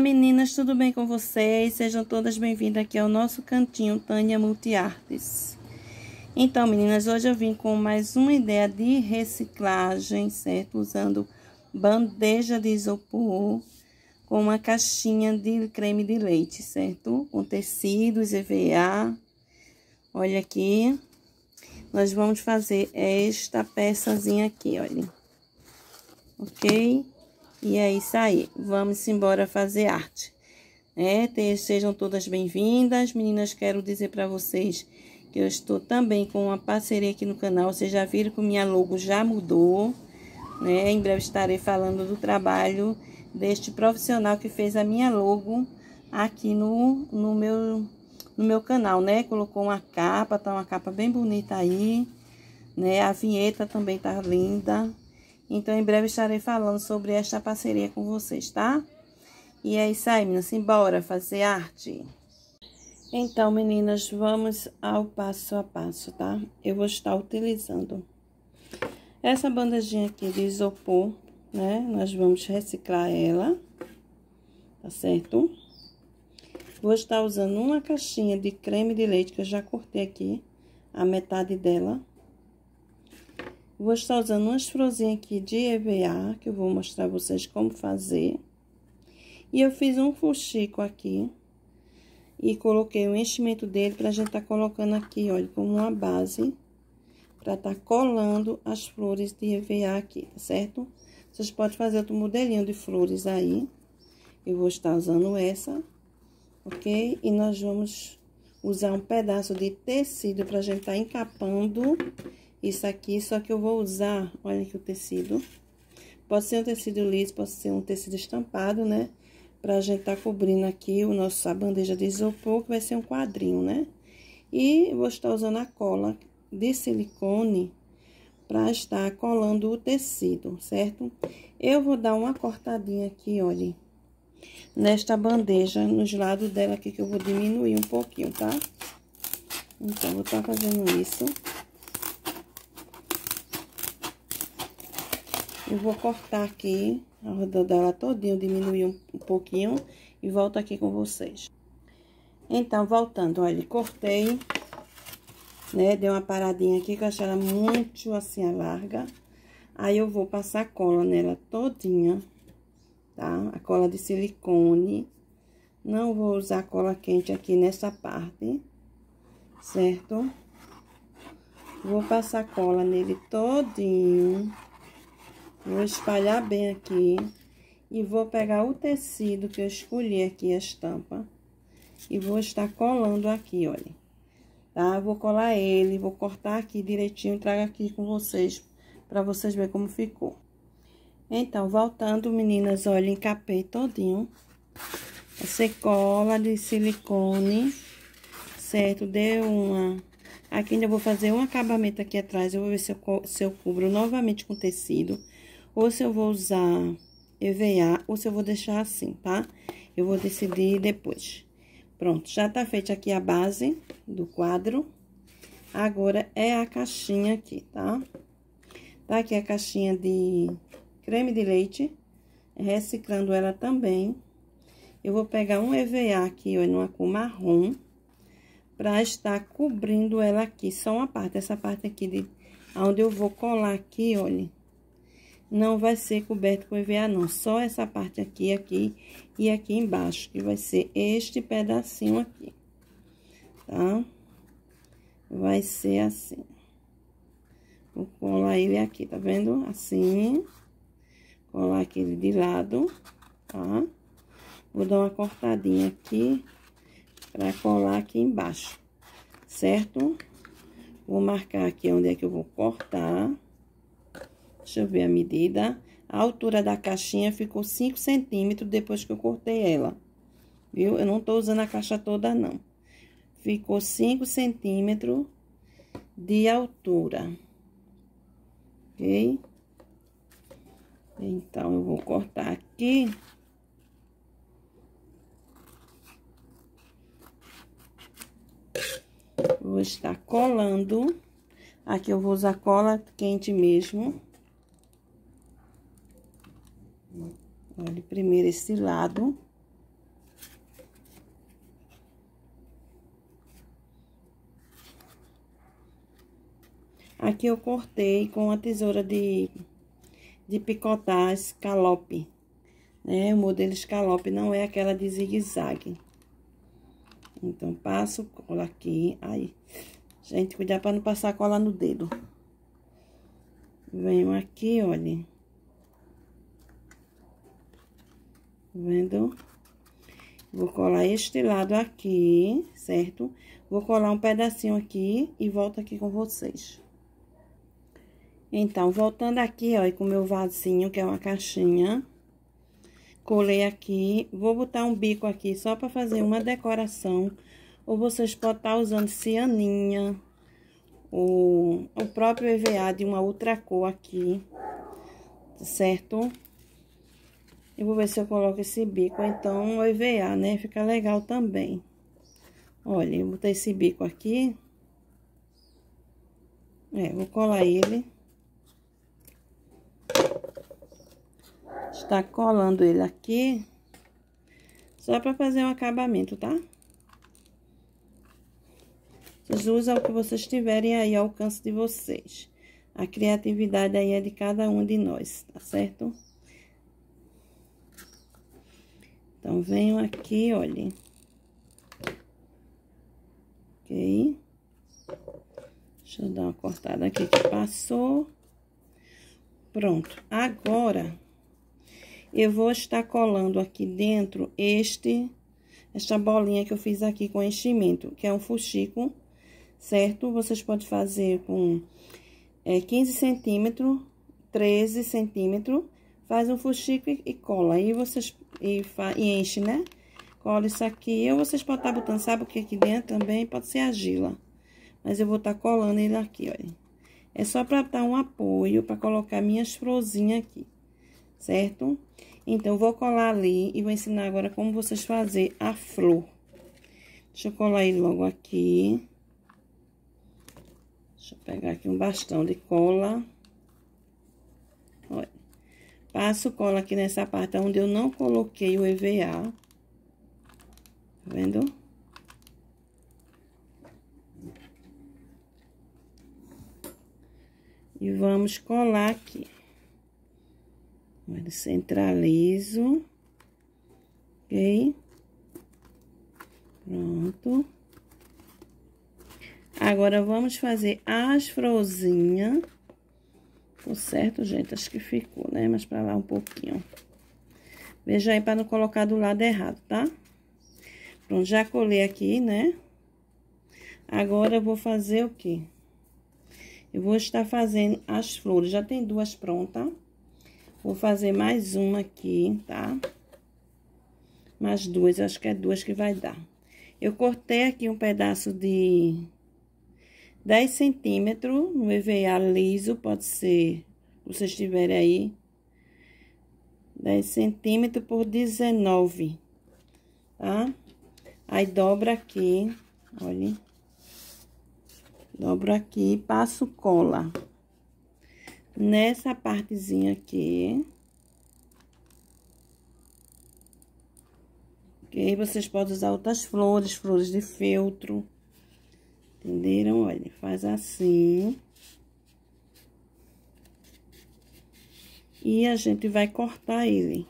meninas, tudo bem com vocês? Sejam todas bem-vindas aqui ao nosso cantinho Tânia Multiartes. Então meninas, hoje eu vim com mais uma ideia de reciclagem, certo? Usando bandeja de isopor com uma caixinha de creme de leite, certo? Com tecidos EVA. Olha aqui. Nós vamos fazer esta peçazinha aqui, olha. Ok? E é isso aí, vamos embora fazer arte. É, te, sejam todas bem-vindas. Meninas, quero dizer para vocês que eu estou também com uma parceria aqui no canal. Vocês já viram que minha logo já mudou. Né? Em breve estarei falando do trabalho deste profissional que fez a minha logo aqui no, no, meu, no meu canal, né? Colocou uma capa, tá uma capa bem bonita aí, né? A vinheta também tá linda, então, em breve estarei falando sobre esta parceria com vocês, tá? E é isso aí, meninas. Embora fazer arte. Então, meninas, vamos ao passo a passo, tá? Eu vou estar utilizando essa bandejinha aqui de isopor, né? Nós vamos reciclar ela, tá certo? Vou estar usando uma caixinha de creme de leite que eu já cortei aqui, a metade dela. Vou estar usando umas florzinhas aqui de EVA, que eu vou mostrar a vocês como fazer. E eu fiz um fuxico aqui. E coloquei o enchimento dele pra gente tá colocando aqui, olha, como uma base. Pra tá colando as flores de EVA aqui, tá certo? Vocês podem fazer outro modelinho de flores aí. Eu vou estar usando essa, ok? E nós vamos usar um pedaço de tecido pra gente tá encapando isso aqui, só que eu vou usar, olha aqui o tecido. Pode ser um tecido liso, pode ser um tecido estampado, né? Pra gente tá cobrindo aqui o nosso, a bandeja de isopor, que vai ser um quadrinho, né? E vou estar usando a cola de silicone pra estar colando o tecido, certo? Eu vou dar uma cortadinha aqui, olha, nesta bandeja, nos lados dela aqui, que eu vou diminuir um pouquinho, tá? Então, vou estar tá fazendo isso. Eu vou cortar aqui a roda dela todinha, diminuir um, pouquinho e volto aqui com vocês. Então, voltando, olha, cortei, né? deu uma paradinha aqui que eu achei ela muito, assim, larga. Aí, eu vou passar cola nela todinha, tá? A cola de silicone. Não vou usar cola quente aqui nessa parte, certo? Vou passar cola nele todinho. Vou espalhar bem aqui. E vou pegar o tecido que eu escolhi aqui, a estampa. E vou estar colando aqui, olha. Tá? vou colar ele, vou cortar aqui direitinho, trago aqui com vocês, pra vocês verem como ficou. Então, voltando, meninas, olha, encapei todinho. Você cola de silicone, certo? Deu uma... Aqui ainda vou fazer um acabamento aqui atrás, eu vou ver se eu, se eu cubro novamente com tecido ou se eu vou usar EVA, ou se eu vou deixar assim, tá? Eu vou decidir depois. Pronto, já tá feita aqui a base do quadro. Agora, é a caixinha aqui, tá? Tá aqui a caixinha de creme de leite, reciclando ela também. Eu vou pegar um EVA aqui, ó, numa cor marrom, pra estar cobrindo ela aqui, só uma parte, essa parte aqui de... Onde eu vou colar aqui, olha, não vai ser coberto com EVA, não. Só essa parte aqui, aqui e aqui embaixo, que vai ser este pedacinho aqui, tá? Vai ser assim. Vou colar ele aqui, tá vendo? Assim. Colar aquele de lado, tá? Vou dar uma cortadinha aqui pra colar aqui embaixo, certo? Vou marcar aqui onde é que eu vou cortar. Deixa eu ver a medida. A altura da caixinha ficou 5 centímetros depois que eu cortei ela. Viu? Eu não tô usando a caixa toda, não. Ficou 5 centímetros de altura. Ok? Então, eu vou cortar aqui. Vou estar colando. Aqui eu vou usar cola quente mesmo. Olha, primeiro esse lado. Aqui eu cortei com a tesoura de, de picotar escalope, né? O modelo escalope não é aquela de zigue-zague. Então, passo cola aqui. Aí, gente, cuidar para não passar cola no dedo. Venho aqui, olha. Tá vendo? Vou colar este lado aqui, certo? Vou colar um pedacinho aqui e volto aqui com vocês. Então, voltando aqui, ó, com meu vasinho, que é uma caixinha. Colei aqui, vou botar um bico aqui só para fazer uma decoração. Ou vocês podem estar tá usando cianinha, ou o próprio EVA de uma outra cor aqui, certo? Eu vou ver se eu coloco esse bico, então, o EVA, né? Fica legal também. Olha, eu botei esse bico aqui. É, vou colar ele. Está colando ele aqui. Só para fazer um acabamento, tá? Vocês usam o que vocês tiverem aí ao alcance de vocês. A criatividade aí é de cada um de nós, tá certo? Então, venho aqui, olha. Ok? Deixa eu dar uma cortada aqui que passou. Pronto. Agora, eu vou estar colando aqui dentro este, esta bolinha que eu fiz aqui com enchimento, que é um fuxico, certo? Vocês podem fazer com é, 15 centímetros, 13 centímetros faz um fuxico e, e cola. Aí vocês e, fa, e enche, né? Cola isso aqui. Ou vocês podem estar botando, sabe o que aqui dentro também? Pode ser agila Mas eu vou estar colando ele aqui, olha. É só para dar um apoio, para colocar minhas florzinhas aqui, certo? Então, vou colar ali e vou ensinar agora como vocês fazer a flor. Deixa eu colar ele logo aqui. Deixa eu pegar aqui um bastão de cola. Olha. Passo cola aqui nessa parte onde eu não coloquei o EVA. Tá vendo? E vamos colar aqui. Centralizo. Ok? Pronto. Agora, vamos fazer as frozinhas. Ficou certo, gente, acho que ficou, né? Mas pra lá um pouquinho. Veja aí pra não colocar do lado errado, tá? Pronto, já colei aqui, né? Agora, eu vou fazer o quê? Eu vou estar fazendo as flores. Já tem duas prontas. Vou fazer mais uma aqui, tá? Mais duas, acho que é duas que vai dar. Eu cortei aqui um pedaço de 10 centímetros no EVA liso, pode ser, vocês tiverem aí, 10 centímetros por 19, tá? Aí, dobra aqui, olha, dobro aqui, passo cola nessa partezinha aqui. Ok? Vocês podem usar outras flores, flores de feltro. Entenderam? Olha, faz assim. E a gente vai cortar ele.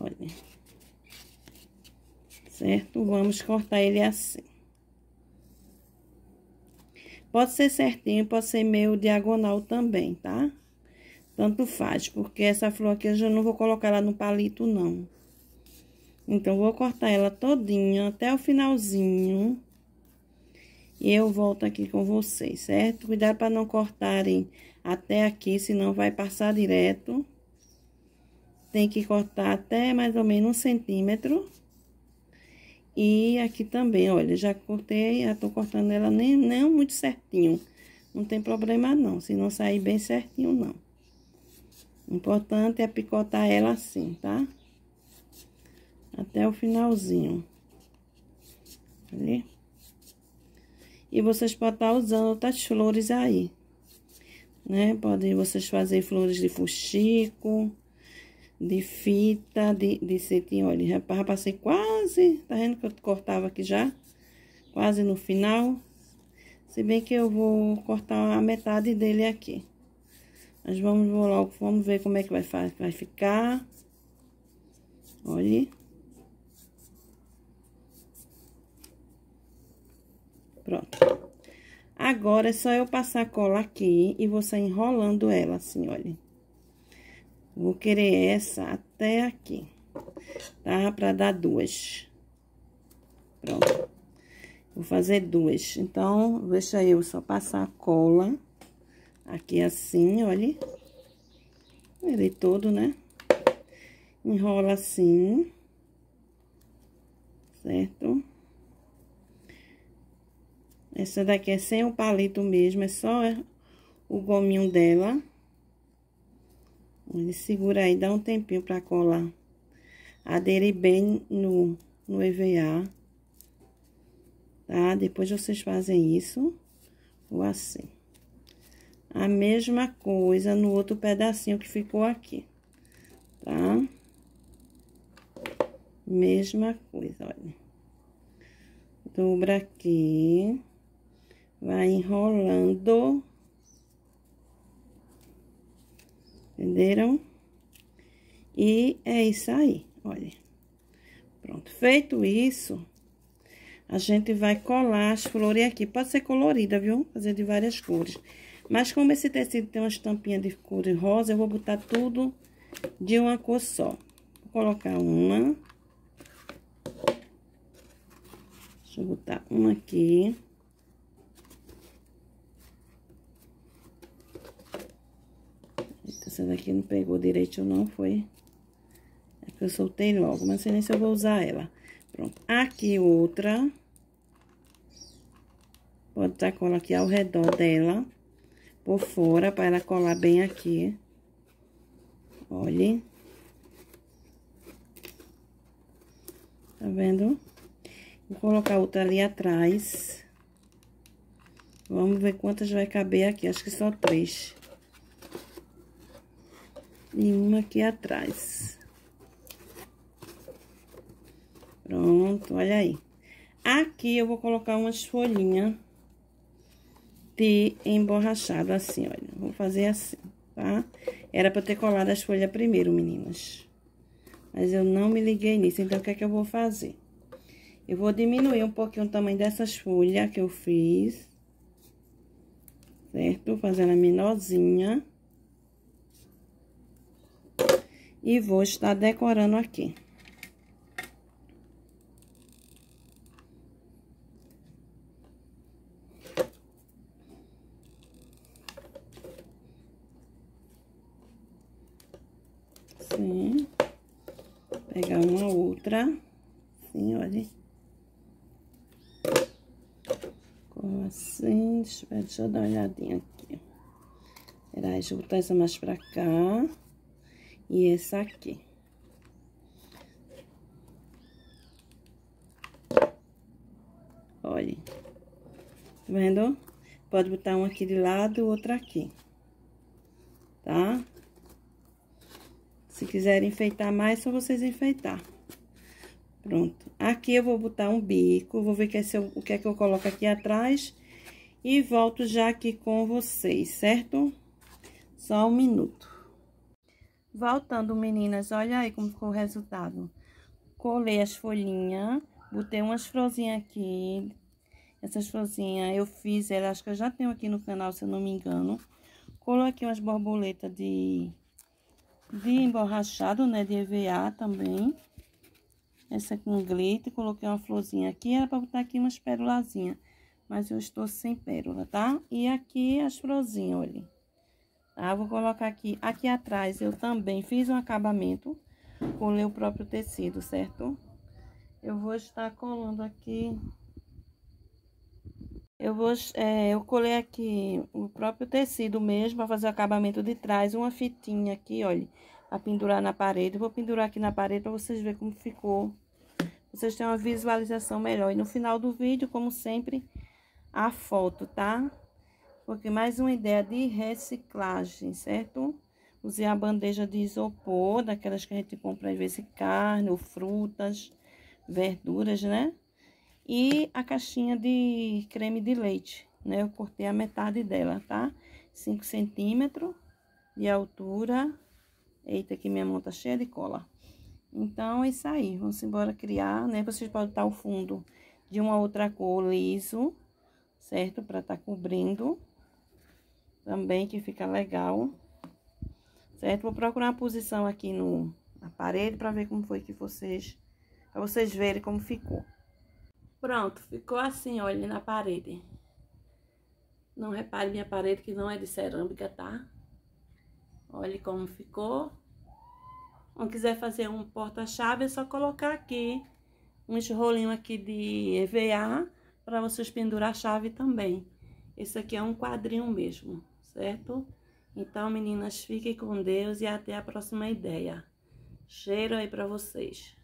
Olha. Certo? Vamos cortar ele assim. Pode ser certinho, pode ser meio diagonal também, tá? Tanto faz, porque essa flor aqui eu já não vou colocar ela no palito, não. Então, vou cortar ela todinha até o finalzinho e eu volto aqui com vocês, certo? Cuidado para não cortarem até aqui, senão vai passar direto. Tem que cortar até mais ou menos um centímetro. E aqui também, olha, já cortei, já tô cortando ela nem, nem muito certinho. Não tem problema não, se não sair bem certinho não. O importante é picotar ela assim, tá? Até o finalzinho. Ali. E vocês podem estar usando outras flores aí. Né? Podem vocês fazer flores de fuxico, de fita, de, de cetim. Olha, já, passei quase, tá vendo que eu cortava aqui já? Quase no final. Se bem que eu vou cortar a metade dele aqui. Mas vamos, vou logo, vamos ver como é que vai, vai ficar. Olha. Pronto. Agora, é só eu passar a cola aqui e vou sair enrolando ela assim, olha. Vou querer essa até aqui. Tava pra dar duas. Pronto. Vou fazer duas. Então, deixa eu só passar a cola aqui assim, olha. Ele todo, né? Enrola assim. Certo? Essa daqui é sem o palito mesmo, é só o gominho dela. Ele segura aí, dá um tempinho pra colar. Aderir bem no, no EVA. Tá? Depois vocês fazem isso. Ou assim. A mesma coisa no outro pedacinho que ficou aqui. Tá? Mesma coisa, olha. Dobra aqui vai enrolando. Entenderam? E é isso aí, olha. Pronto, feito isso, a gente vai colar as flores aqui. Pode ser colorida, viu? Fazer de várias cores. Mas como esse tecido tem uma estampinha de cor rosa, eu vou botar tudo de uma cor só. Vou colocar uma. Deixa eu botar uma aqui. Essa daqui né, não pegou direito, não foi. É que eu soltei logo, mas não sei nem se eu vou usar ela. Pronto. Aqui outra. Pode estar cola aqui ao redor dela. Por fora, para ela colar bem aqui. Olhe. Tá vendo? Vou colocar outra ali atrás. Vamos ver quantas vai caber aqui. Acho que só três uma aqui atrás. Pronto, olha aí. Aqui eu vou colocar umas folhinhas de emborrachado, assim, olha. Vou fazer assim, tá? Era pra eu ter colado as folhas primeiro, meninas. Mas eu não me liguei nisso, então o que é que eu vou fazer? Eu vou diminuir um pouquinho o tamanho dessas folhas que eu fiz. Certo? Fazendo a menorzinha. e vou estar decorando aqui. sim Pegar uma outra. sim olha. Como assim? Deixa eu, dar uma olhadinha aqui. Será? Deixa eu botar essa mais pra cá e essa aqui. Olha, Tá vendo? Pode botar um aqui de lado, outro aqui. Tá? Se quiserem enfeitar mais, só vocês enfeitar. Pronto. Aqui eu vou botar um bico, vou ver que é seu, o que é que eu coloco aqui atrás. E volto já aqui com vocês, certo? Só um minuto. Voltando, meninas, olha aí como ficou o resultado. Colei as folhinhas, botei umas florzinhas aqui. Essas florzinhas eu fiz, elas acho que eu já tenho aqui no canal, se eu não me engano. Coloquei umas borboletas de, de emborrachado, né, de EVA também. Essa com glitter, coloquei uma florzinha aqui, era pra botar aqui umas pérolazinhas. Mas eu estou sem pérola, tá? E aqui as florzinhas, olha. Ah, vou colocar aqui, aqui atrás eu também fiz um acabamento com o meu próprio tecido, certo? Eu vou estar colando aqui. Eu vou, é, eu colei aqui o próprio tecido mesmo para fazer o acabamento de trás, uma fitinha aqui, olha, a pendurar na parede. Eu vou pendurar aqui na parede para vocês verem como ficou. Vocês têm uma visualização melhor. E no final do vídeo, como sempre, a foto, tá? Porque mais uma ideia de reciclagem, certo? Usei a bandeja de isopor, daquelas que a gente compra às vezes carne ou frutas, verduras, né? E a caixinha de creme de leite, né? Eu cortei a metade dela, tá? 5 centímetros de altura. Eita, que minha mão tá cheia de cola. Então, é isso aí. Vamos embora criar, né? Vocês podem estar o fundo de uma outra cor liso, certo? Pra tá cobrindo também, que fica legal. Certo? Vou procurar uma posição aqui no, na parede para ver como foi que vocês... Pra vocês verem como ficou. Pronto, ficou assim, olha, na parede. Não repare minha parede que não é de cerâmica, tá? Olha como ficou. Não quiser fazer um porta-chave, é só colocar aqui um rolinho aqui de EVA para vocês pendurar a chave também. Esse aqui é um quadrinho mesmo certo? Então, meninas, fiquem com Deus e até a próxima ideia. Cheiro aí para vocês.